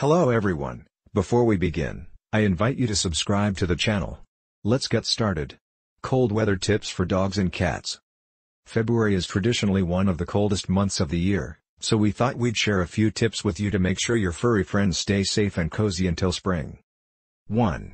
Hello everyone, before we begin, I invite you to subscribe to the channel. Let's get started. Cold weather tips for dogs and cats. February is traditionally one of the coldest months of the year, so we thought we'd share a few tips with you to make sure your furry friends stay safe and cozy until spring. 1.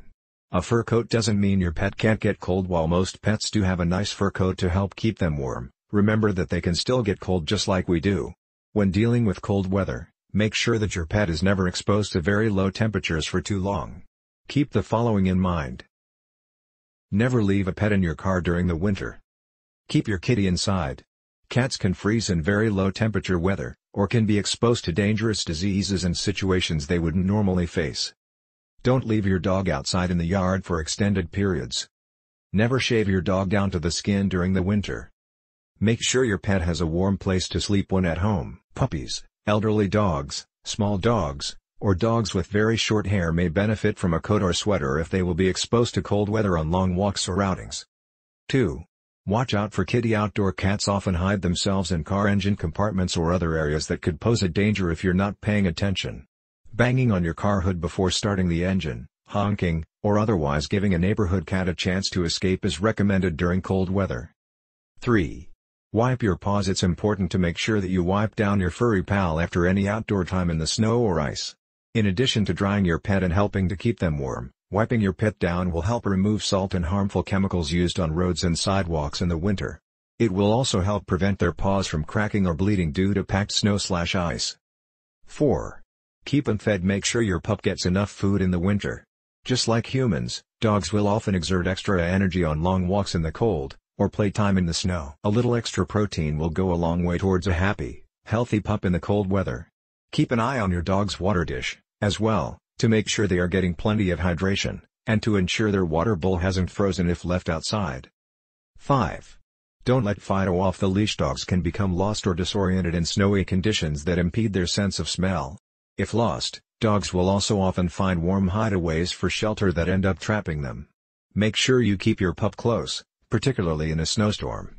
A fur coat doesn't mean your pet can't get cold while most pets do have a nice fur coat to help keep them warm, remember that they can still get cold just like we do. When dealing with cold weather, Make sure that your pet is never exposed to very low temperatures for too long. Keep the following in mind. Never leave a pet in your car during the winter. Keep your kitty inside. Cats can freeze in very low temperature weather, or can be exposed to dangerous diseases and situations they wouldn't normally face. Don't leave your dog outside in the yard for extended periods. Never shave your dog down to the skin during the winter. Make sure your pet has a warm place to sleep when at home. Puppies, Elderly dogs, small dogs, or dogs with very short hair may benefit from a coat or sweater if they will be exposed to cold weather on long walks or outings. 2. Watch out for kitty outdoor cats often hide themselves in car engine compartments or other areas that could pose a danger if you're not paying attention. Banging on your car hood before starting the engine, honking, or otherwise giving a neighborhood cat a chance to escape is recommended during cold weather. 3. Wipe your paws It's important to make sure that you wipe down your furry pal after any outdoor time in the snow or ice. In addition to drying your pet and helping to keep them warm, wiping your pet down will help remove salt and harmful chemicals used on roads and sidewalks in the winter. It will also help prevent their paws from cracking or bleeding due to packed snow slash ice. 4. Keep them fed Make sure your pup gets enough food in the winter. Just like humans, dogs will often exert extra energy on long walks in the cold, or play time in the snow. A little extra protein will go a long way towards a happy, healthy pup in the cold weather. Keep an eye on your dog's water dish, as well, to make sure they are getting plenty of hydration, and to ensure their water bowl hasn't frozen if left outside. 5. Don't let Fido off the leash dogs can become lost or disoriented in snowy conditions that impede their sense of smell. If lost, dogs will also often find warm hideaways for shelter that end up trapping them. Make sure you keep your pup close, particularly in a snowstorm.